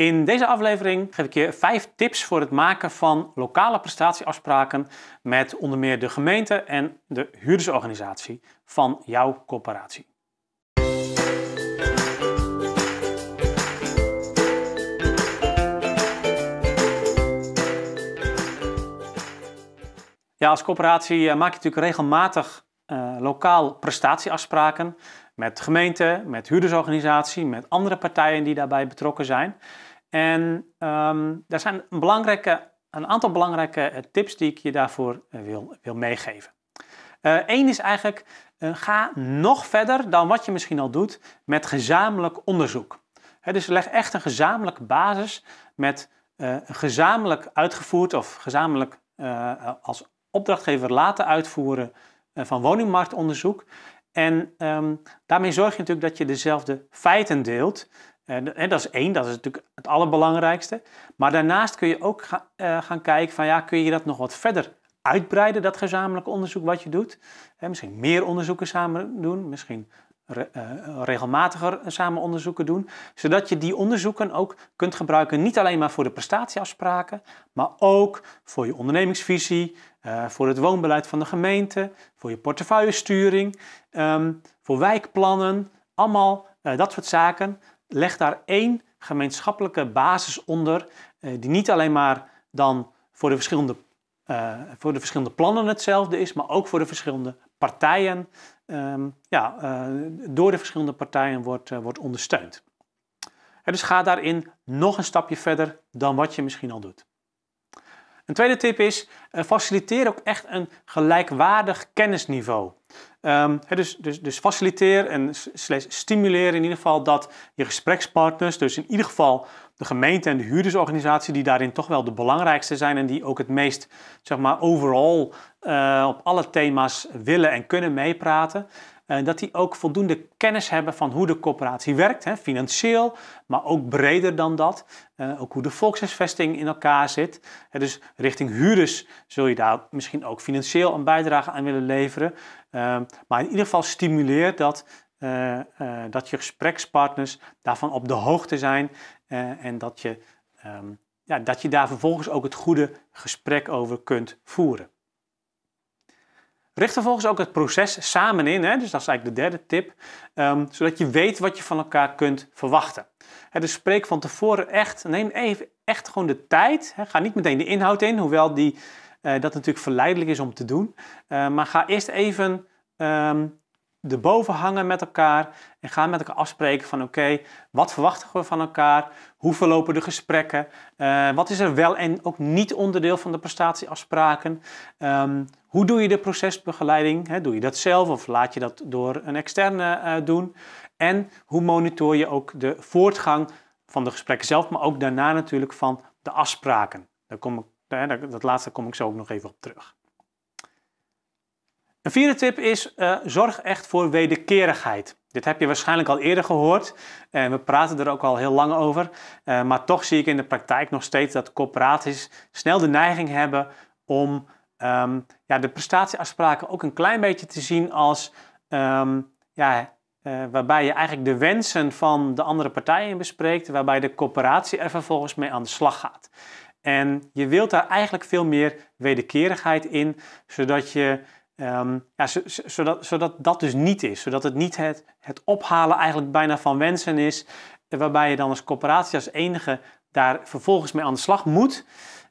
In deze aflevering geef ik je 5 tips voor het maken van lokale prestatieafspraken met onder meer de gemeente en de huurdersorganisatie van jouw coöperatie. Ja, als coöperatie eh, maak je natuurlijk regelmatig eh, lokaal prestatieafspraken met gemeente, met huurdersorganisatie, met andere partijen die daarbij betrokken zijn. En um, daar zijn een, belangrijke, een aantal belangrijke eh, tips die ik je daarvoor eh, wil, wil meegeven. Eén eh, is eigenlijk, ga nog verder dan wat je misschien al doet met gezamenlijk onderzoek. dus leg echt een gezamenlijke basis met gezamenlijk uitgevoerd of gezamenlijk als opdrachtgever laten uitvoeren van woningmarktonderzoek. En ehm, daarmee zorg je natuurlijk dat je dezelfde feiten deelt en dat is één, dat is natuurlijk het allerbelangrijkste. Maar daarnaast kun je ook eh, gaan kijken van ja, kun je dat nog wat verder uitbreiden, dat gezamenlijk onderzoek wat je doet. misschien meer onderzoeken samen doen, misschien eh, regelmatiger samen onderzoeken doen. Zodat je die onderzoeken ook kunt gebruiken, niet alleen maar voor de prestatieafspraken, maar ook voor je ondernemingsvisie, eh, voor het woonbeleid van de gemeente, voor je portefeuillesturing, um, voor wijkplannen, allemaal dat soort zaken leg daar één gemeenschappelijke basis onder, eh, die niet alleen maar dan voor de, verschillende, eh, voor de verschillende plannen hetzelfde is, maar ook voor de verschillende partijen, ehm, ja, eh, door de verschillende partijen wordt, wordt ondersteund. dus ga daarin nog een stapje verder dan wat je misschien al doet. Een tweede tip is, eh, faciliteer ook echt een gelijkwaardig kennisniveau. Ehm, dus, dus, dus, faciliteer en stimuleer in ieder geval dat je gesprekspartners, dus in ieder geval de gemeente en de huurdersorganisatie, die daarin toch wel de belangrijkste zijn en die ook het meest, zeg maar, overal eh, op alle thema's willen en kunnen meepraten, eh, dat die ook voldoende kennis hebben van hoe de coöperatie werkt, hè, financieel, maar ook breder dan dat. Eh, ook hoe de volkshuisvesting in elkaar zit. Eh, dus richting huurders zul je daar misschien ook financieel een bijdrage aan willen leveren. Ehm, maar in ieder geval stimuleert dat dat je gesprekspartners daarvan op de hoogte zijn en dat je, ehm, ja, dat je daar vervolgens ook het goede gesprek over kunt voeren. Richt vervolgens ook het proces samen in, hè, dus dat is eigenlijk de derde tip, ehm, zodat je weet wat je van elkaar kunt verwachten. dus spreek van tevoren echt, neem even echt gewoon de tijd. ga niet meteen de inhoud in, hoewel die, eh, dat natuurlijk verleidelijk is om te doen. Eh, maar ga eerst even um, erboven hangen met elkaar en ga met elkaar afspreken van oké, wat verwachten we van elkaar? Hoe verlopen de gesprekken? Eh, wat is er wel en ook niet onderdeel van de prestatieafspraken? Ehm, hoe doe je de procesbegeleiding? doe je dat zelf of laat je dat door een externe eh, doen? En hoe monitor je ook de voortgang van de gesprekken zelf, maar ook daarna natuurlijk van de afspraken? Daar kom ik, dat laatste kom ik zo ook nog even op terug. Een vierde tip is: eh, zorg echt voor wederkerigheid. Dit heb je waarschijnlijk al eerder gehoord en we praten er ook al heel lang over. Eh, maar toch zie ik in de praktijk nog steeds dat corporaties snel de neiging hebben om Ehm, ja, de prestatieafspraken ook een klein beetje te zien als ehm, ja, eh, waarbij je eigenlijk de wensen van de andere partijen bespreekt, waarbij de coöperatie er vervolgens mee aan de slag gaat. En je wilt daar eigenlijk veel meer wederkerigheid in, zodat je ehm, ja, zodat, zodat dat dus niet is. Zodat het niet het, het ophalen eigenlijk bijna van wensen is. Waarbij je dan als coöperatie als enige daar vervolgens mee aan de slag moet.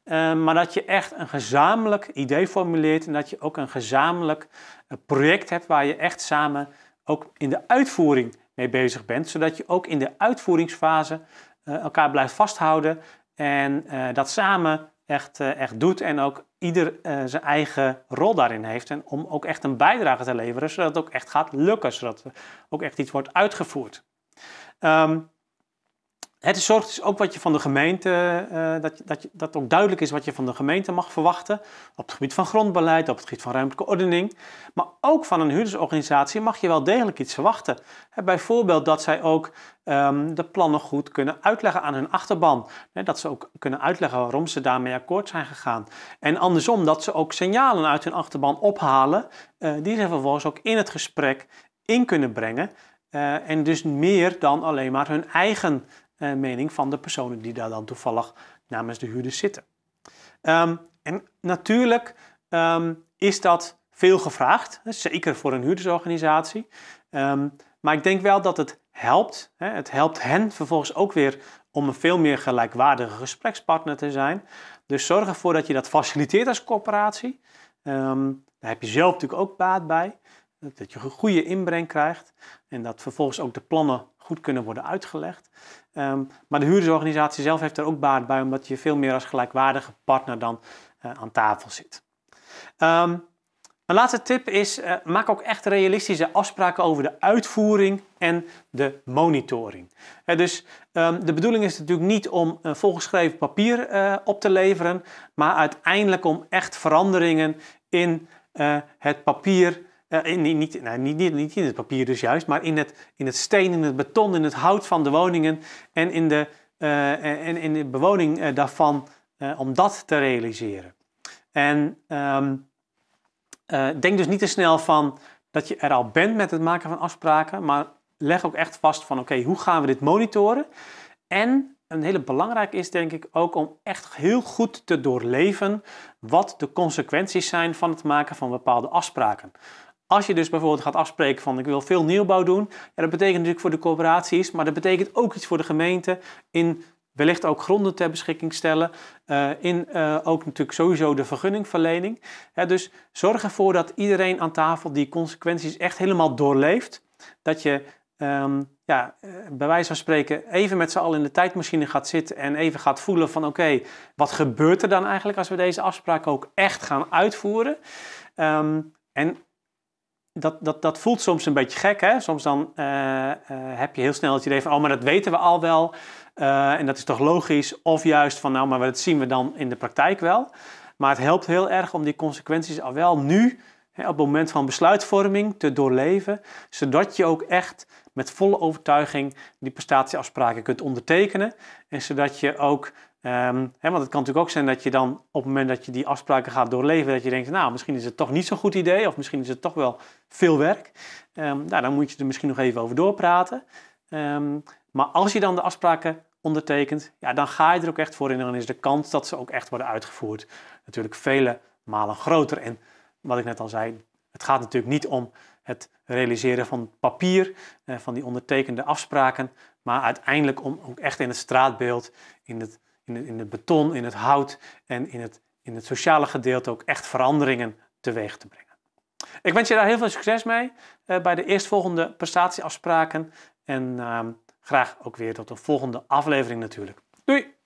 Ehm, maar dat je echt een gezamenlijk idee formuleert en dat je ook een gezamenlijk eh, project hebt waar je echt samen ook in de uitvoering mee bezig bent, zodat je ook in de uitvoeringsfase eh, elkaar blijft vasthouden en eh, dat samen echt, echt doet en ook ieder zijn eigen rol daarin heeft en om ook echt een bijdrage te leveren, zodat het ook echt gaat lukken, zodat er ook echt iets wordt uitgevoerd. Ehm, het zorgt dus ook wat je van de gemeente, eh, dat, dat, dat ook duidelijk is wat je van de gemeente mag verwachten. Op het gebied van grondbeleid, op het gebied van ruimtelijke ordening. Maar ook van een huurdersorganisatie mag je wel degelijk iets verwachten. bijvoorbeeld dat zij ook ehm, de plannen goed kunnen uitleggen aan hun achterban. dat ze ook kunnen uitleggen waarom ze daarmee akkoord zijn gegaan. En andersom, dat ze ook signalen uit hun achterban ophalen, eh, die ze vervolgens ook in het gesprek in kunnen brengen. Eh, en dus meer dan alleen maar hun eigen eh, mening van de personen die daar dan toevallig namens de huurders zitten. Ehm, en natuurlijk ehm, is dat veel gevraagd, zeker voor een huurdersorganisatie. Ehm, maar ik denk wel dat het helpt. Hè. Het helpt hen vervolgens ook weer om een veel meer gelijkwaardige gesprekspartner te zijn. Dus zorg ervoor dat je dat faciliteert als corporatie. Um, daar heb je zelf natuurlijk ook baat bij. Dat je een goede inbreng krijgt en dat vervolgens ook de plannen goed kunnen worden uitgelegd. Ehm, maar de huurdersorganisatie zelf heeft er ook baat bij, omdat je veel meer als gelijkwaardige partner dan eh, aan tafel zit. Ehm, een laatste tip is: eh, maak ook echt realistische afspraken over de uitvoering en de monitoring. dus ehm, de bedoeling is natuurlijk niet om volgeschreven papier eh, op te leveren, maar uiteindelijk om echt veranderingen in het papier eh, in, nou, niet, niet, niet, in het papier dus juist, maar in het, in het steen, in het beton, in het hout van de woningen en in de, eh, en in de bewoning eh, daarvan, om dat te realiseren. En ehm, denk dus niet te snel van dat je er al bent met het maken van afspraken, maar leg ook echt vast van oké, hoe gaan we dit monitoren? En een hele belangrijke is denk ik ook om echt heel goed te doorleven wat de consequenties zijn van het maken van bepaalde afspraken. Als je dus bijvoorbeeld gaat afspreken van ik wil veel nieuwbouw doen, ja, dat betekent natuurlijk voor de corporaties, maar dat betekent ook iets voor de gemeente in wellicht ook gronden ter beschikking stellen, eh, in eh, ook natuurlijk sowieso de vergunningverlening. dus zorg ervoor dat iedereen aan tafel die consequenties echt helemaal doorleeft. Dat je ehm, ja, eh, bij wijze van spreken even met z'n allen in de tijdmachine gaat zitten en even gaat voelen van oké, wat gebeurt er dan eigenlijk als we deze afspraak ook echt gaan uitvoeren? Ehm, en dat, dat, dat voelt soms een beetje gek. Hè? Soms dan eh, eh, heb je heel snel het idee van, oh, maar dat weten we al wel. Eh, en dat is toch logisch? Of juist van, nou, maar dat zien we dan in de praktijk wel. Maar het helpt heel erg om die consequenties al wel nu, op het moment van besluitvorming, te doorleven. Zodat je ook echt met volle overtuiging die prestatieafspraken kunt ondertekenen. En zodat je ook Ehm, hè, want het kan natuurlijk ook zijn dat je dan op het moment dat je die afspraken gaat doorleven, dat je denkt, nou, misschien is het toch niet zo'n goed idee of misschien is het toch wel veel werk. Ehm, nou, dan moet je er misschien nog even over doorpraten. Ehm, maar als je dan de afspraken ondertekent, ja, dan ga je er ook echt voor in en dan is de kans dat ze ook echt worden uitgevoerd natuurlijk vele malen groter. En wat ik net al zei, het gaat natuurlijk niet om het realiseren van papier, eh, van die ondertekende afspraken, maar uiteindelijk om ook echt in het straatbeeld, in het in, de, in het beton, in het hout en in het, in het sociale gedeelte ook echt veranderingen teweeg te brengen. Ik wens je daar heel veel succes mee eh, bij de eerstvolgende prestatieafspraken. En ehm, graag ook weer tot een volgende aflevering natuurlijk. Doei!